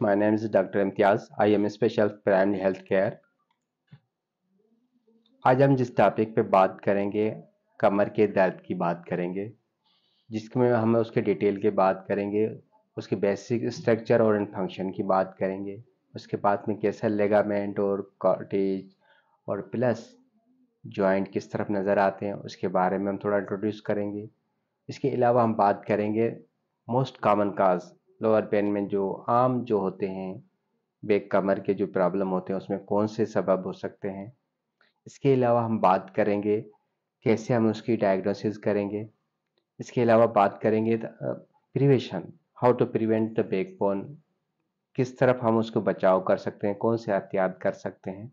Labs. My name is Dr. Imtiaz. I am a special primary health care आज हम जिस topic पे बात करेंगे कमर के दर्द की बात करेंगे जिसमें हम उसके डिटेल की बात करेंगे उसके बेसिक स्ट्रक्चर और फंक्शन की बात करेंगे उसके बाद में कैसा लेगामेंट और कॉटेज और प्लस जॉइंट किस तरफ नज़र आते हैं उसके बारे में हम थोड़ा इंट्रोड्यूस करेंगे इसके अलावा हम बात करेंगे most common cause lower pain में जो आम जो होते हैं बेक कमर के जो प्रॉब्लम होते हैं उसमें कौन से सबब हो सकते हैं इसके अलावा हम बात करेंगे कैसे हम उसकी डायग्नोसिस करेंगे इसके अलावा बात करेंगे prevention how to prevent the backbone किस तरफ हम उसको बचाव कर सकते हैं कौन से एहतियात कर सकते हैं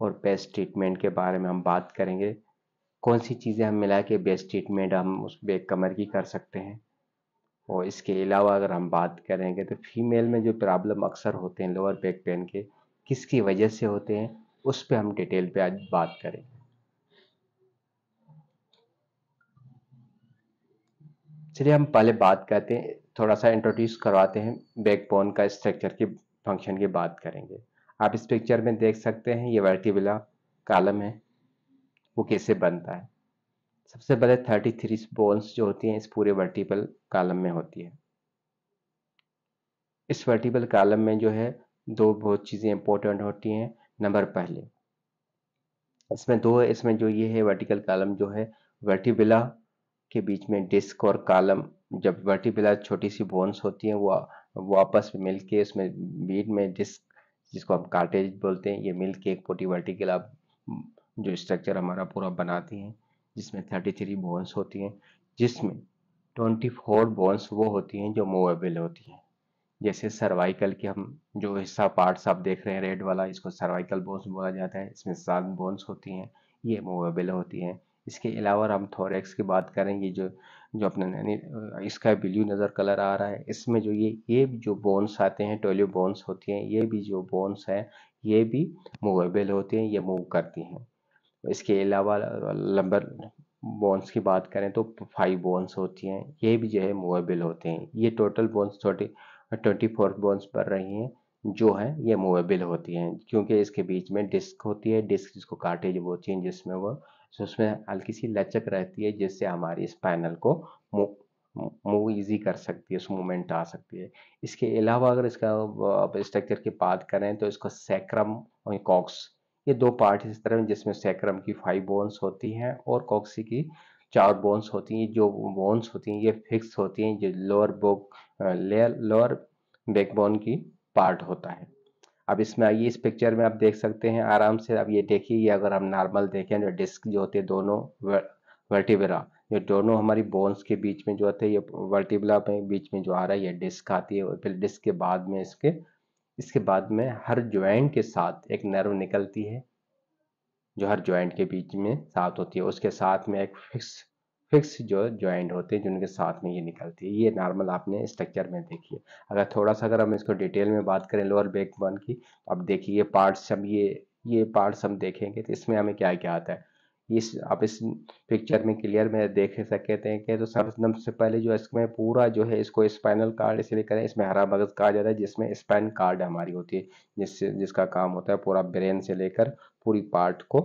और बेस्ट ट्रीटमेंट के बारे में हम बात करेंगे कौन सी चीज़ें हम मिला के बेस्ट ट्रीटमेंट हम उस बेक कमर की कर सकते हैं और इसके अलावा अगर हम बात करेंगे तो फीमेल में जो प्रॉब्लम अक्सर होते हैं लोअर बैक पेन के किसकी वजह से होते हैं उस पर हम डिटेल पे आज बात करेंगे चलिए हम पहले बात करते हैं थोड़ा सा इंट्रोड्यूस करवाते हैं बैक बोन का स्ट्रक्चर की फंक्शन की बात करेंगे आप इस पिक्चर में देख सकते हैं ये वर्टिबुला कालम है वो कैसे बनता है सबसे पहले थर्टी थ्री बोन्स जो होती हैं इस पूरे वर्टिपल कालम में होती है इस वर्टिपल कालम में जो है दो बहुत चीज़ें इंपॉर्टेंट होती हैं नंबर पहले इसमें दो है इसमें जो ये है वर्टिकल कालम जो है वर्टिबिला के बीच में डिस्क और कालम जब वर्टिबिला छोटी सी बोन्स होती हैं वो वापस मिल के इसमें बीट में डिस्क जिसको हम कार्टेज बोलते हैं ये मिल के एक पोटी वर्टिकल आप जो स्ट्रक्चर हमारा पूरा बनाती हैं जिसमें 33 बोन्स होती हैं जिसमें 24 बोन्स वो होती हैं जो मूवेबल होती हैं जैसे सर्वाइकल के हम जो हिस्सा पार्ट्स आप देख रहे हैं रेड वाला इसको सर्वाइकल बोन्स बोला जाता है इसमें सात बोन्स होती हैं ये मूवेबल होती हैं इसके अलावा हम थोरेक्स की बात करें ये जो जो अपने इसका ब्लू नज़र कलर आ रहा है इसमें जो ये ये जो बोन्स आते हैं टोलियो बोन्स होती हैं ये भी जो बोन्स हैं ये भी मूवेबल होती हैं ये मूव करती हैं इसके अलावा लंबर बोन्स की बात करें तो फाइव बोन्स होती हैं ये भी जो है मूवेबल होते हैं ये total bones twenty twenty four bones पर रही हैं जो है ये मूवेबल होती हैं क्योंकि इसके बीच में डिस्क होती है डिस्क जिसको काटेज होती हैं जिसमें वो उसमें हल्की सी लचक रहती है जिससे हमारी स्पाइनल को मूव ईजी कर सकती है उस मूवमेंट आ सकती है इसके अलावा अगर इसका स्ट्रक्चर की बात करें तो इसको सैक्रम और कॉक्स ये दो पार्ट इस तरह जिसमें सैक्रम की फाइव बोन्स होती हैं और कॉक्सी की चार बोन्स होती हैं जो बोन्स होती हैं ये फिक्स होती हैं जो लोअर बोक लेयर लोअर बैकबोन की पार्ट होता है अब इसमें आइए इस पिक्चर में आप देख सकते हैं आराम से अब ये देखिए अगर हम नॉर्मल देखें जो तो डिस्क जो होते हैं दोनों वर्टिबरा ये दोनों हमारी बोन्स के बीच में जो होते हैं ये वर्टिबला में बीच में जो आ रहा है ये डिस्क आती है और फिर डिस्क के बाद में इसके इसके बाद में हर ज्वाइंट के साथ एक नर्व निकलती है जो हर ज्वाइंट के बीच में साथ होती है उसके साथ में एक फिक्स फिक्स जो ज्वाइंट होते हैं जिनके साथ में ये निकलती है ये नॉर्मल आपने स्ट्रक्चर में देखिए अगर थोड़ा सा अगर हम इसको डिटेल में बात करें लोअर बैक बन की तो आप देखिए पार्ट्स हम ये ये पार्ट्स हम देखेंगे तो इसमें हमें क्या क्या आता है इस आप इस पिक्चर में क्लियर में देख सकते हैं कि तो सबसे पहले जो है इसमें पूरा जो है इसको स्पाइनल कार्ड इसलिए करें इसमें हरा मगज कहा जाता है जिसमें स्पाइन कार्ड हमारी होती है जिससे जिसका काम होता है पूरा ब्रेन से लेकर पूरी पार्ट को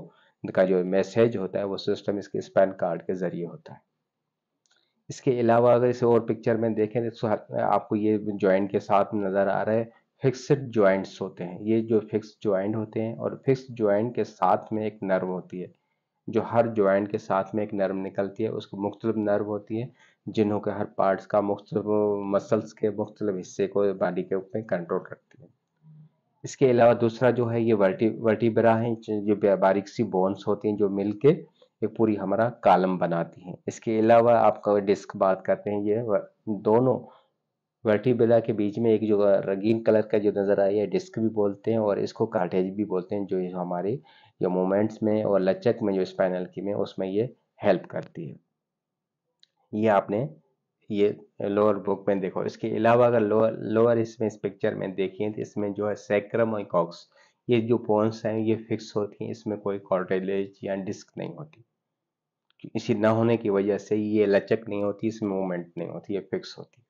का जो मैसेज होता है वो सिस्टम इसके स्पाइन कार्ड के जरिए होता है इसके अलावा अगर इसे और पिक्चर में देखें तो आपको ये ज्वाइंट के साथ नज़र आ रहा है फिक्सड ज्वाइंट्स होते हैं ये जो फिक्स ज्वाइंट होते हैं और फिक्स ज्वाइंट के साथ में एक नर्व होती है जो हर ज्वाइंट के साथ में एक नर्व निकलती है उसको मुख्तलिफ नर्व होती है जिन्हों के हर पार्ट्स का मुख्त मसल्स के मुख्तलिफ हिस्से को बॉडी के ऊपर कंट्रोल रखती है इसके अलावा दूसरा जो है ये वर्टी वर्टिब्रा है जो बारीक सी बोन्स होती हैं जो मिल के एक पूरी हमारा कालम बनाती हैं इसके अलावा आपका डिस्क बात करते हैं ये दोनों वर्टिब्रा के बीच में एक जो रंगीन कलर का जो नज़र आया है डिस्क भी बोलते हैं और इसको कार्टेज भी बोलते हैं जो हमारे या मोमेंट्स में और लचक में जो स्पाइनल की में उसमें ये हेल्प करती है ये आपने ये लोअर बुक में देखो इसके अलावा अगर लोअर लोअर इसमें इस पिक्चर में देखिए तो इसमें जो है सैक्रम और कॉक्स ये जो पोन्स हैं ये फिक्स होती हैं इसमें कोई कॉर्टेलेज या डिस्क नहीं होती इसी ना होने की वजह से ये लचक नहीं होती इसमें मूवमेंट नहीं होती ये फिक्स होती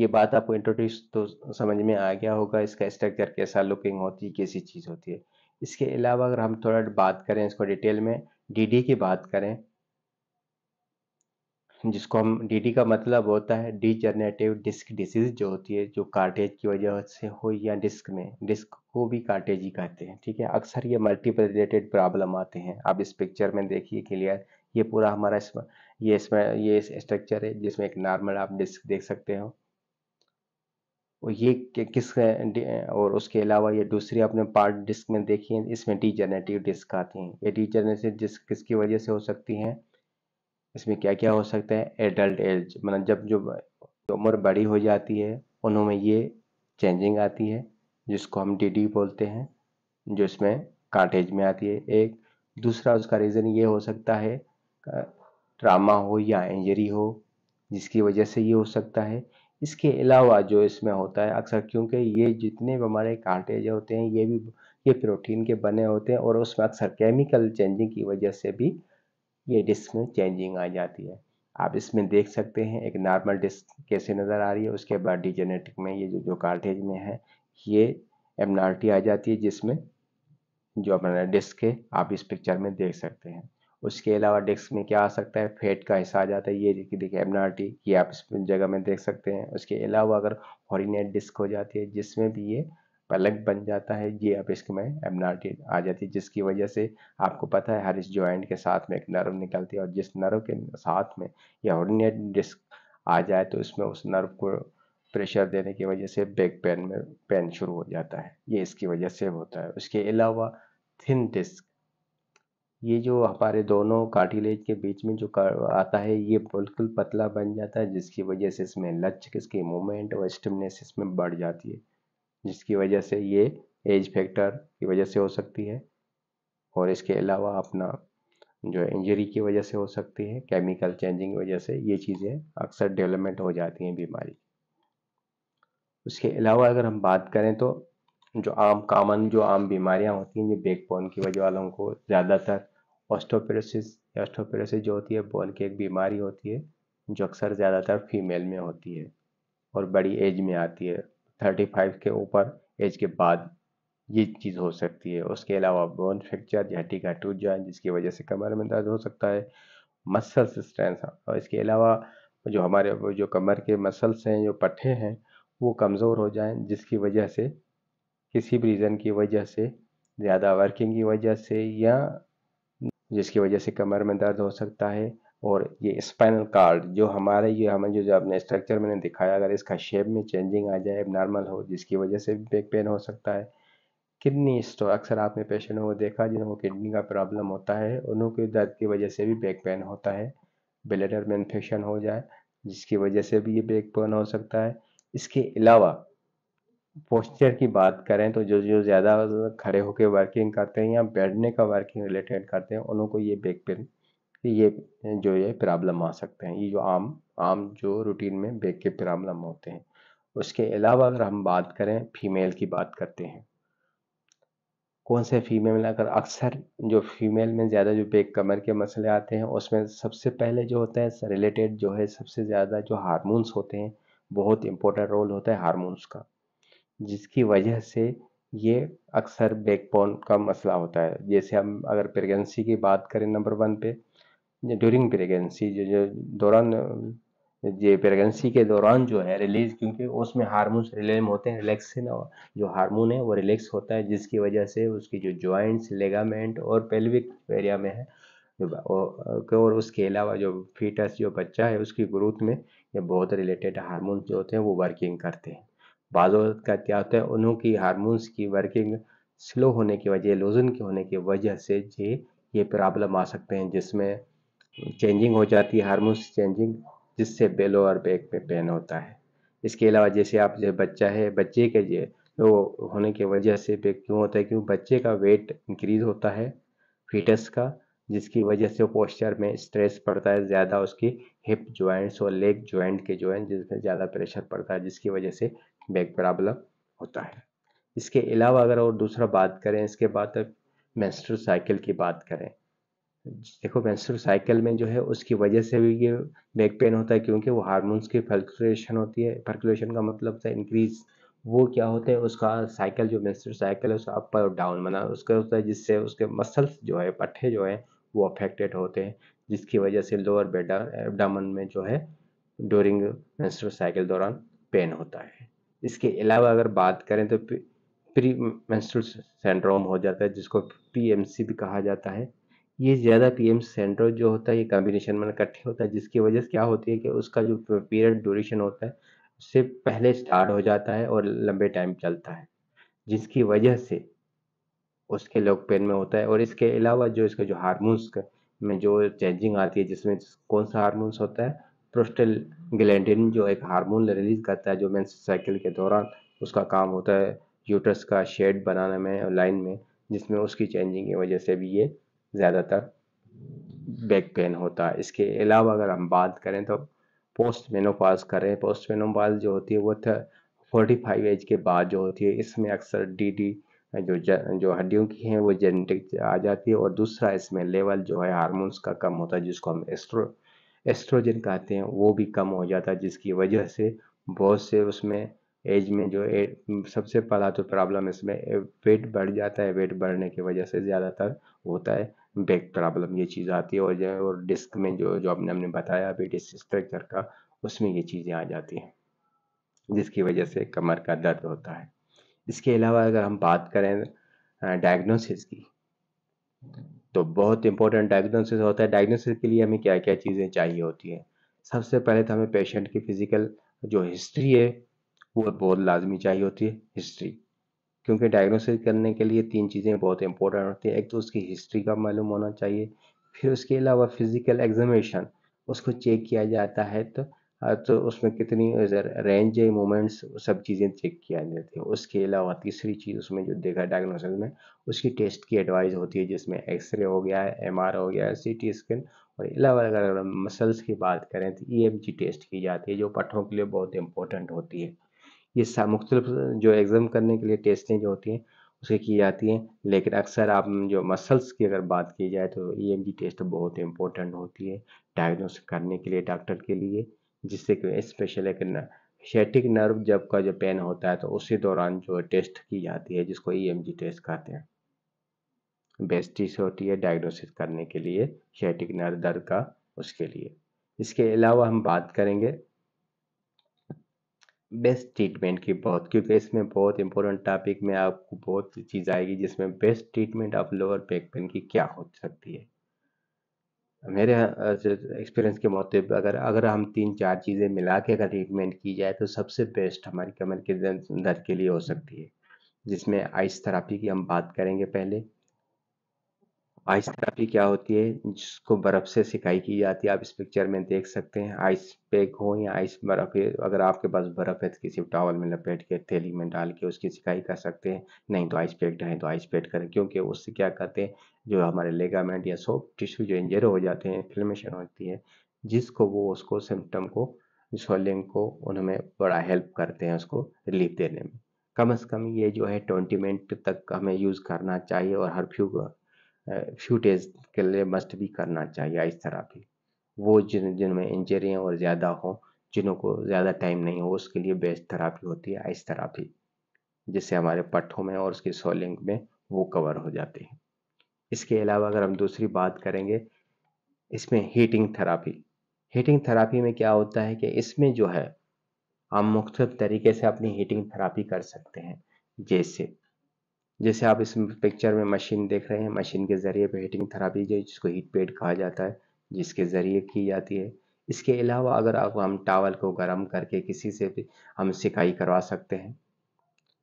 ये बात आपको इंट्रोड्यूस तो समझ में आ गया होगा इसका स्ट्रक्चर कैसा लुकिंग होती है कैसी चीज़ होती है इसके अलावा अगर हम थोड़ा बात करें इसको डिटेल में डीडी की बात करें जिसको हम डीडी का मतलब होता है जनरेटिव डिस्क डिसीज जो होती है जो कार्टेज की वजह से हो या डिस्क में डिस्क को भी कार्टेज ही कहते हैं ठीक है अक्सर ये मल्टीपल रिलेटेड प्रॉब्लम आते हैं आप इस पिक्चर में देखिए क्लियर ये पूरा हमारा इसमें ये इसमें ये स्ट्रक्चर है जिसमें एक नॉर्मल आप डिस्क देख सकते हो ये किस और उसके अलावा ये दूसरी अपने पार्ट डिस्क में देखिए इसमें डी जनरेटिव डिस्क आती हैं ये डी जेनेटिव डिस्क किसकी वजह से हो सकती हैं इसमें क्या क्या हो सकता है एडल्ट एज मतलब जब जो उम्र बड़ी हो जाती है उनमें ये चेंजिंग आती है जिसको हम डी बोलते हैं जो इसमें कार्टेज में आती है एक दूसरा उसका रीज़न ये हो सकता है ट्रामा हो या इंजरी हो जिसकी वजह से ये हो सकता है इसके अलावा जो इसमें होता है अक्सर क्योंकि ये जितने भी हमारे जो होते हैं ये भी ये प्रोटीन के बने होते हैं और उसमें अक्सर केमिकल चेंजिंग की वजह से भी ये डिस्क में चेंजिंग आ जाती है आप इसमें देख सकते हैं एक नॉर्मल डिस्क कैसे नज़र आ रही है उसके बाद डिजेनेटिक में ये जो जो कार्टेज में है ये एमनार्टी आ जाती है जिसमें जो अपना डिस्क है आप इस पिक्चर में देख सकते हैं उसके अलावा डिस्क में क्या आ सकता है फेट का हिस्सा आ जाता है ये देखिए एमनार्टी ये आप इस जगह में देख सकते हैं उसके अलावा अगर हॉरीनेट डिस्क हो जाती है जिसमें भी ये पलक बन जाता है ये आप इसके में एमनार्टी आ जाती है जिसकी वजह से आपको पता है हर इस जॉइंट के साथ में एक नर्व निकलती है और जिस नर्व के साथ में यह हॉरीनेट डिस्क आ जाए तो इसमें उस नर्व को प्रेशर देने की वजह से बैक पेन में पेन शुरू हो जाता है ये इसकी वजह से होता है उसके अलावा थिन डिस्क ये जो हमारे दोनों कार्टिलेज के बीच में जो आता है ये बिल्कुल पतला बन जाता है जिसकी वजह से इसमें लचक इसकी मूवमेंट और स्टिमनेस इसमें बढ़ जाती है जिसकी वजह से ये एज फैक्टर की वजह से हो सकती है और इसके अलावा अपना जो इंजरी की वजह से हो सकती है केमिकल चेंजिंग की वजह से ये चीज़ें अक्सर डेवलपमेंट हो जाती हैं बीमारी उसके अलावा अगर हम बात करें तो जो आम कामन जो आम बीमारियां होती हैं ये बैकबोन की वजह वालों को ज़्यादातर ऑस्टोपेरोसिस ऑस्टोपेरोसिस जो होती है बोन की एक बीमारी होती है जो अक्सर ज़्यादातर फीमेल में होती है और बड़ी एज में आती है थर्टी फाइव के ऊपर एज के बाद ये चीज़ हो सकती है उसके अलावा बोन फ्रैक्चर या हड्डी का टूट जाए जिसकी वजह से कमर में दर्द हो सकता है मसल्स स्ट्रेंस और इसके अलावा जो हमारे जो कमर के मसल्स हैं जो पट्ठे हैं वो कमज़ोर हो जाएं जिसकी वजह से किसी भी रीज़न की वजह से ज़्यादा वर्किंग की वजह से या जिसकी वजह से कमर में दर्द हो सकता है और ये स्पाइनल कार्ड जो हमारे ये हमें जो जो अपने स्ट्रक्चर मैंने दिखाया अगर इसका शेप में चेंजिंग आ जाए नॉर्मल हो जिसकी वजह से भी बैक पेन हो सकता है किडनी स्टोन तो अक्सर आपने पेशेंटों को देखा जिनको किडनी का प्रॉब्लम होता है उनको के दर्द की वजह से भी बैक पेन होता है ब्लेडर में इन्फेक्शन हो जाए जिसकी वजह से भी ये बैक पेन हो सकता है इसके अलावा पोस्चर की बात करें तो जो जो ज़्यादा खड़े होकर वर्किंग करते हैं या बैठने का वर्किंग रिलेटेड करते हैं उनको ये बैक पेन ये जो ये प्रॉब्लम आ सकते हैं ये जो आम आम जो रूटीन में बैक के प्रॉब्लम होते हैं उसके अलावा अगर हम बात करें फीमेल की बात करते हैं कौन से फीमेल अगर अक्सर जो फीमेल में ज़्यादा जो बेक कमर के मसले आते हैं उसमें सबसे पहले जो होता है रिलेटेड जो है सबसे ज़्यादा जो हारमोन्स होते हैं बहुत इंपॉर्टेंट रोल होता है हारमोन्स का जिसकी वजह से ये अक्सर बैकबोन का मसला होता है जैसे हम अगर प्रेगनेंसी की बात करें नंबर वन पे ड्यूरिंग प्रेगनेंसी जो जो दौरान ये प्रेगनेंसी के दौरान जो है रिलीज क्योंकि उसमें हारमोन रिलेम होते हैं रिलैक्सिन जो हारमोन है वो रिलैक्स होता है जिसकी वजह से उसकी जो जॉइंट्स लेगामेंट और पेल्विक एरिया में है और उसके अलावा जो फीटस जो बच्चा है उसकी ग्रोथ में ये बहुत रिलेटेड हारमोन जो होते हैं वो वर्किंग करते हैं बाज़ का क्या होता है उन्हों की हारमोन्स की वर्किंग स्लो होने की वजह लोजन के होने की वजह से ये ये प्रॉब्लम आ सकते हैं जिसमें चेंजिंग हो जाती है हारमोन्स चेंजिंग जिससे बेलो और बैक पे पेन होता है इसके अलावा जैसे आप जो बच्चा है बच्चे के जो लो होने की वजह से पे क्यों होता है क्योंकि बच्चे का वेट इंक्रीज होता है फिटस का जिसकी वजह से पोस्चर में स्ट्रेस पड़ता है ज़्यादा उसकी हिप ज्वाइंट्स और लेग ज्वाइंट के जो है जिसमें ज़्यादा प्रेशर पड़ता है जिसकी वजह से बैक प्रॉब्लम होता है इसके अलावा अगर और दूसरा बात करें इसके बाद मैंस्टर साइकिल की बात करें देखो मैंस्टर साइकिल में जो है उसकी वजह से भी ये बैक पेन होता है क्योंकि वो हारमोन्स की फर्कुलेशन होती है फर्कुलेशन का मतलब था इंक्रीज वो क्या होते हैं उसका साइकिल जो मेस्टर साइकिल है उसका अप और डाउन बना उसका होता है जिससे उसके मसल्स जो है पट्ठे जो है वो अफेक्टेड होते हैं जिसकी वजह से लोअर बेडा एबडामन में जो है ड्यूरिंग मेस्टर साइकिल दौरान पेन होता है इसके अलावा अगर बात करें तो प्री मेंस्ट्रुअल सेंड्रोम हो जाता है जिसको पीएमसी भी कहा जाता है ये ज़्यादा पीएम सेंड्रोम जो होता है ये कॉम्बिनेशन में इकट्ठे होता है जिसकी वजह से क्या होती है कि उसका जो पीरियड ड्यूरेशन होता है उससे पहले स्टार्ट हो जाता है और लंबे टाइम चलता है जिसकी वजह से उसके लोग पेन में होता है और इसके अलावा जो इसका जो हारमोन्स में जो चेंजिंग आती है जिसमें कौन सा हारमोन्स होता है प्रोस्टल ग्लैंडिन जो एक हार्मोन रिलीज करता है जो मेंस साइकिल के दौरान उसका काम होता है यूटरस का शेड बनाने में और लाइन में जिसमें उसकी चेंजिंग की वजह से भी ये ज़्यादातर बैक पेन होता है इसके अलावा अगर हम बात करें तो पोस्ट मेनोपाज करें पोस्ट मेनोपाज जो होती है वो फोर्टी फाइव एज के बाद जो होती है इसमें अक्सर डी डी जो जो हड्डियों की हैं वो जेनेटिक आ जाती है और दूसरा इसमें लेवल जो है हार्मोन्स का कम होता है जिसको हम एस्ट्रो एस्ट्रोजन कहते हैं वो भी कम हो जाता है जिसकी वजह से बहुत से उसमें एज में जो ए, सबसे पहला तो प्रॉब्लम इसमें वेट बढ़ जाता है वेट बढ़ने की वजह से ज़्यादातर होता है बैक प्रॉब्लम ये चीज़ आती है और जो और डिस्क में जो जो आपने हमने बताया अभी डिस्क स्ट्रक्चर का उसमें ये चीज़ें आ जाती हैं जिसकी वजह से कमर का दर्द होता है इसके अलावा अगर हम बात करें डायग्नोसिस की तो बहुत इंपॉर्टेंट डायग्नोसिस होता है डायग्नोसिस के लिए हमें क्या क्या चीज़ें चाहिए होती हैं सबसे पहले तो हमें पेशेंट की फिजिकल जो हिस्ट्री है वो बहुत लाजमी चाहिए होती है हिस्ट्री क्योंकि डायग्नोसिस करने के लिए तीन चीज़ें बहुत इंपॉर्टेंट होती हैं एक तो उसकी हिस्ट्री का मालूम होना चाहिए फिर उसके अलावा फिज़िकल एग्जामेशन उसको चेक किया जाता है तो तो उसमें कितनी रेंज है मोमेंट्स सब चीज़ें चेक किया जाती है उसके अलावा तीसरी चीज़ उसमें जो देखा डायग्नोसिस में उसकी टेस्ट की एडवाइस होती है जिसमें एक्सरे हो गया है एम हो गया सी टी स्कैन और अलावा अगर मसल्स की बात करें तो ई एम जी टेस्ट की जाती है जो पट्ठों के लिए बहुत इंपॉर्टेंट होती है ये मुख्तलिफ जो एग्जाम करने के लिए टेस्टें जो होती हैं उसे की जाती हैं लेकिन अक्सर आप जो मसल्स की अगर बात की जाए तो ई एम जी टेस्ट बहुत इंपॉर्टेंट होती है डायग्नोस करने के लिए डॉक्टर के लिए जिससे कि स्पेशल एक शेटिक नर्व जब का जो पेन होता है तो उसी दौरान जो टेस्ट की जाती है जिसको ई e टेस्ट कहते हैं बेस्टिस होती है डायग्नोसिस करने के लिए शेटिक नर्व दर्द का उसके लिए इसके अलावा हम बात करेंगे बेस्ट ट्रीटमेंट की बहुत क्योंकि इसमें बहुत इंपॉर्टेंट टॉपिक में आपको बहुत चीज़ आएगी जिसमें best treatment of lower back pain की क्या हो सकती है मेरे एक्सपीरियंस के मुताबिक अगर अगर हम तीन चार चीज़ें मिला के अगर ट्रीटमेंट की जाए तो सबसे बेस्ट हमारी कमर के दर्द के लिए हो सकती है जिसमें आइस थेरापी की हम बात करेंगे पहले आइस थेरापी क्या होती है जिसको बर्फ़ से सिकाई की जाती है आप इस पिक्चर में देख सकते हैं आइस पैक हो या आइस बर्फ़ अगर आपके पास बर्फ़ है तो किसी टावल में लपेट के थैली में डाल के उसकी सिकाई कर सकते हैं नहीं तो आइस पैक है तो आइस पैक करें क्योंकि उससे क्या करते हैं जो हमारे लेगामेंट या सॉफ्ट टिश्यू जो इंजर हो जाते हैं इन्फ्लेमेशन होती है जिसको वो उसको सिम्टम को सोलिंग को उनमें बड़ा हेल्प करते हैं उसको रिलीफ देने में कम से कम ये जो है ट्वेंटी मिनट तक हमें यूज़ करना चाहिए और हर फ्यू फ्यू डेज के लिए मस्ट भी करना चाहिए इस तरह भी वो जिन जिनमें इंजरियाँ और ज़्यादा हो जिनों को ज़्यादा टाइम नहीं हो उसके लिए बेस्ट थेरापी होती है आइस थेरापी जिससे हमारे पट्ठों में और उसके सोलिंग में वो कवर हो जाते हैं इसके अलावा अगर हम दूसरी बात करेंगे इसमें हीटिंग थेरापी हीटिंग थेरापी में क्या होता है कि इसमें जो है हम मुख्तलिफ तरीके से अपनी हीटिंग थेरापी कर सकते हैं जैसे जैसे आप इस पिक्चर में मशीन देख रहे हैं मशीन के ज़रिए पे हीटिंग थेरापी जिसको हीट पेड कहा जाता है जिसके ज़रिए की जाती है इसके अलावा अगर आप हम टावल को गर्म करके किसी से भी हम सिकाई करवा सकते हैं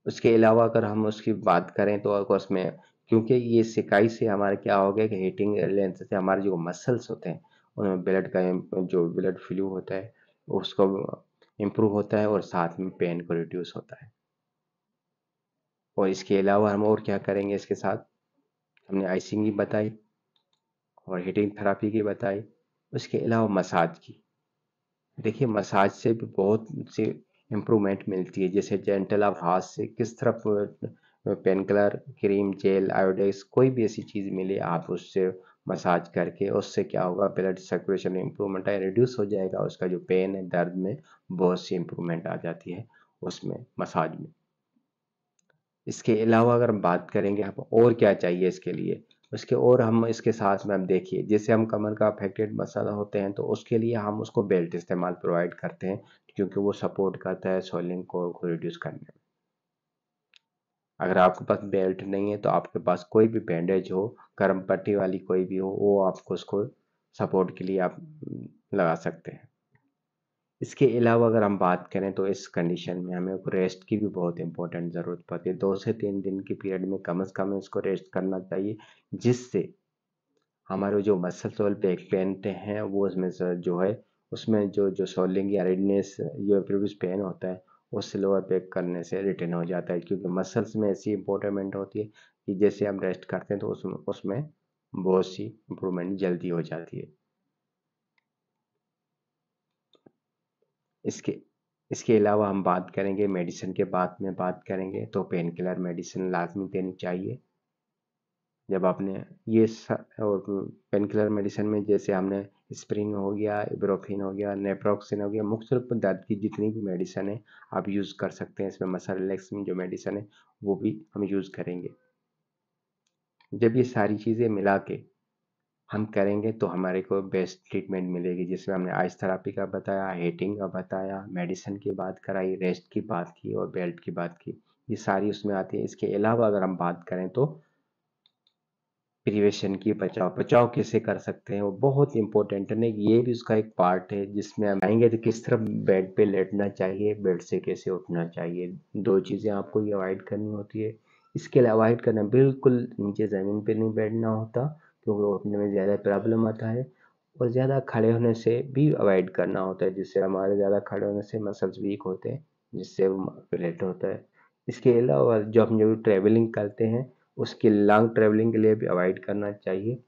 उसके अलावा अगर हम उसकी बात करें तो अगर उसमें क्योंकि ये सिकाई से हमारे क्या हो गया कि हीटिंग लेंस से हमारे जो मसल्स होते हैं उनमें ब्लड का जो ब्लड फ्लू होता है उसको इम्प्रूव होता है और साथ में पेन को रिड्यूस होता है और इसके अलावा हम और क्या करेंगे इसके साथ हमने आइसिंग की बताई और हीटिंग थेरापी की बताई उसके अलावा मसाज की देखिए मसाज से भी बहुत सी इम्प्रूवमेंट मिलती है जैसे जेंटल आप हाथ से किस तरफ pain killer cream gel Iodex कोई भी ऐसी चीज़ मिले आप उससे मसाज करके उससे क्या होगा ब्लड सर्कुलेशन में इम्प्रूवमेंट है रिड्यूस हो जाएगा उसका जो पेन है दर्द में बहुत सी इम्प्रूवमेंट आ जाती है उसमें मसाज में इसके अलावा अगर हम बात करेंगे हम और क्या चाहिए इसके लिए उसके और हम इसके साथ में हम देखिए जैसे हम कमर का अफेक्टेड मसाला होते हैं तो उसके लिए हम उसको बेल्ट इस्तेमाल प्रोवाइड करते हैं क्योंकि वो सपोर्ट करता है सोलिंग को, को रिड्यूस करने में अगर आपके पास बेल्ट नहीं है तो आपके पास कोई भी बैंडेज हो गर्म पट्टी वाली कोई भी हो वो आपको उसको सपोर्ट के लिए आप लगा सकते हैं इसके अलावा अगर हम बात करें तो इस कंडीशन में हमें रेस्ट की भी बहुत इंपॉर्टेंट ज़रूरत पड़ती है दो से तीन दिन के पीरियड में कम से कम इसको रेस्ट करना चाहिए जिससे हमारे जो मसल्स और बैक पेन हैं वो उसमें जो है उसमें जो जो सोलिंग या रेडनेस या प्रीवियस पेन होता है वो स्लोअर पैक करने से रिटर्न हो जाता है क्योंकि मसल्स में ऐसी इंपॉर्टेंट होती है कि जैसे हम रेस्ट करते हैं तो उसमें उसमें बहुत सी इम्प्रूवमेंट जल्दी हो जाती है इसके इसके अलावा हम बात करेंगे मेडिसिन के बाद में बात करेंगे तो पेन किलर मेडिसिन लाजमी देनी चाहिए जब आपने ये और पेन किलर मेडिसिन में जैसे हमने स्प्रिंग हो गया इब्रोफिन हो गया नेप्रोक्सिन हो गया मुख्तल दर्द की जितनी भी मेडिसन है आप यूज़ कर सकते हैं इसमें मसल रिलैक्स में जो मेडिसन है वो भी हम यूज़ करेंगे जब ये सारी चीज़ें मिला के हम करेंगे तो हमारे को बेस्ट ट्रीटमेंट मिलेगी जिसमें हमने आइस थेरापी का बताया हेटिंग का बताया मेडिसिन की बात कराई रेस्ट की बात की और बेल्ट की बात की ये सारी उसमें आती है इसके अलावा अगर हम बात करें तो प्रिवेशन की बचाव बचाव कैसे कर सकते हैं वो बहुत इंपॉर्टेंट है ये भी उसका एक पार्ट है जिसमें हम आएंगे तो किस तरह बेड पे लेटना चाहिए बेड से कैसे उठना चाहिए दो चीज़ें आपको ये अवॉइड करनी होती है इसके लिए अवॉइड करना बिल्कुल नीचे ज़मीन पे नहीं बैठना होता क्योंकि उठने में ज़्यादा प्रॉब्लम आता है और ज़्यादा खड़े होने से भी अवॉइड करना होता है जिससे हमारे ज़्यादा खड़े होने से मसल्स वीक होते हैं जिससे रिलेट होता है इसके अलावा जो हम जो ट्रैवलिंग करते हैं उसके लॉन्ग ट्रैवलिंग के लिए भी अवॉइड करना चाहिए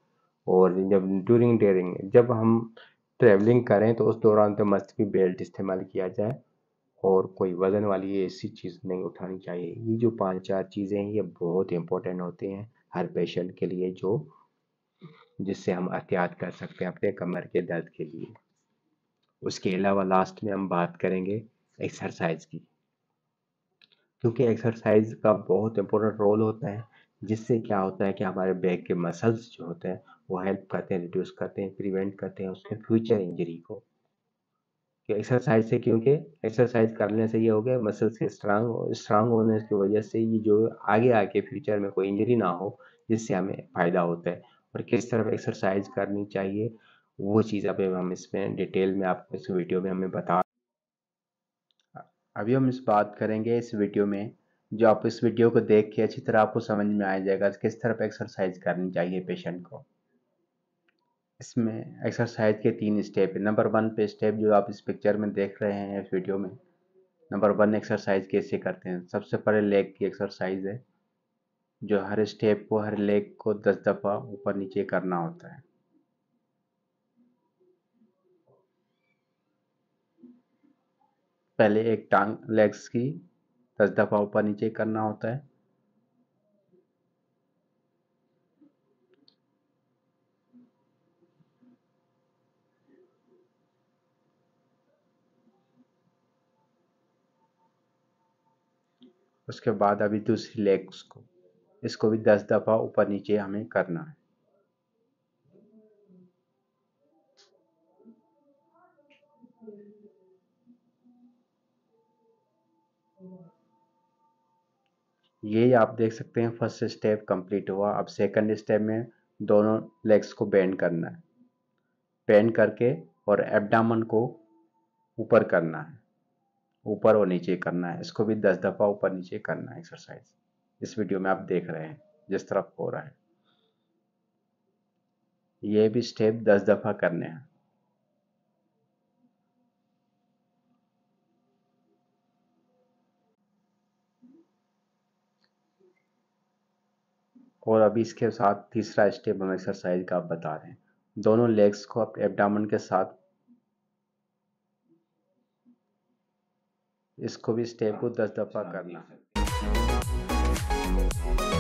और जब ड्यूरिंग डेयरिंग जब हम ट्रैवलिंग करें तो उस दौरान तो मस्त भी बेल्ट इस्तेमाल किया जाए और कोई वज़न वाली ऐसी चीज़ नहीं उठानी चाहिए ये जो पांच चार चीज़ें हैं ये बहुत इंपॉर्टेंट होती हैं हर पेशेंट के लिए जो जिससे हम एहतियात कर सकते हैं अपने कमर के दर्द के लिए उसके अलावा लास्ट में हम बात करेंगे एक्सरसाइज की क्योंकि एक्सरसाइज का बहुत इम्पोर्टेंट रोल होता है जिससे क्या होता है कि हमारे बैक के मसल्स जो होते हैं वो हेल्प करते हैं रिड्यूस करते हैं प्रिवेंट करते हैं उसके फ्यूचर इंजरी को एक्सरसाइज से क्योंकि एक्सरसाइज करने से ये हो गया मसल्स के स्ट्रांग स्ट्रांग होने की वजह से ये जो आगे आके फ्यूचर में कोई इंजरी ना हो जिससे हमें फ़ायदा होता है और किस तरह एक्सरसाइज करनी चाहिए वो चीज़ अभी हम इसमें डिटेल में आपको इस वीडियो में हमें बता अभी हम इस बात करेंगे इस वीडियो में जो आप इस वीडियो को देख के अच्छी तरह आपको समझ में आ जाएगा किस तरह एक्सरसाइज करनी चाहिए पेशेंट को इसमें एक्सरसाइज के तीन स्टेप है नंबर वन पे स्टेप जो आप इस पिक्चर में देख रहे हैं इस वीडियो में नंबर वन एक्सरसाइज कैसे करते हैं सबसे पहले लेग की एक्सरसाइज है जो हर स्टेप को हर लेग को दस दफ़ा ऊपर नीचे करना होता है पहले एक टांग लेग्स की दस दफ़ा ऊपर नीचे करना होता है उसके बाद अभी दूसरी लेग्स को इसको भी दस दफ़ा ऊपर नीचे हमें करना है ये आप देख सकते हैं फर्स्ट स्टेप कंप्लीट हुआ अब सेकंड स्टेप में दोनों लेग्स को बेंड करना है बेंड करके और एब्डामन को ऊपर करना है ऊपर और नीचे करना है इसको भी दस दफ़ा ऊपर नीचे करना है एक्सरसाइज इस वीडियो में आप देख रहे हैं जिस तरफ हो रहा है ये भी स्टेप दस दफ़ा करने हैं और अभी इसके साथ तीसरा स्टेप हम एक्सरसाइज का आप बता रहे हैं दोनों लेग्स को आप एपडाम के साथ इसको भी स्टेप को दस दफा करना है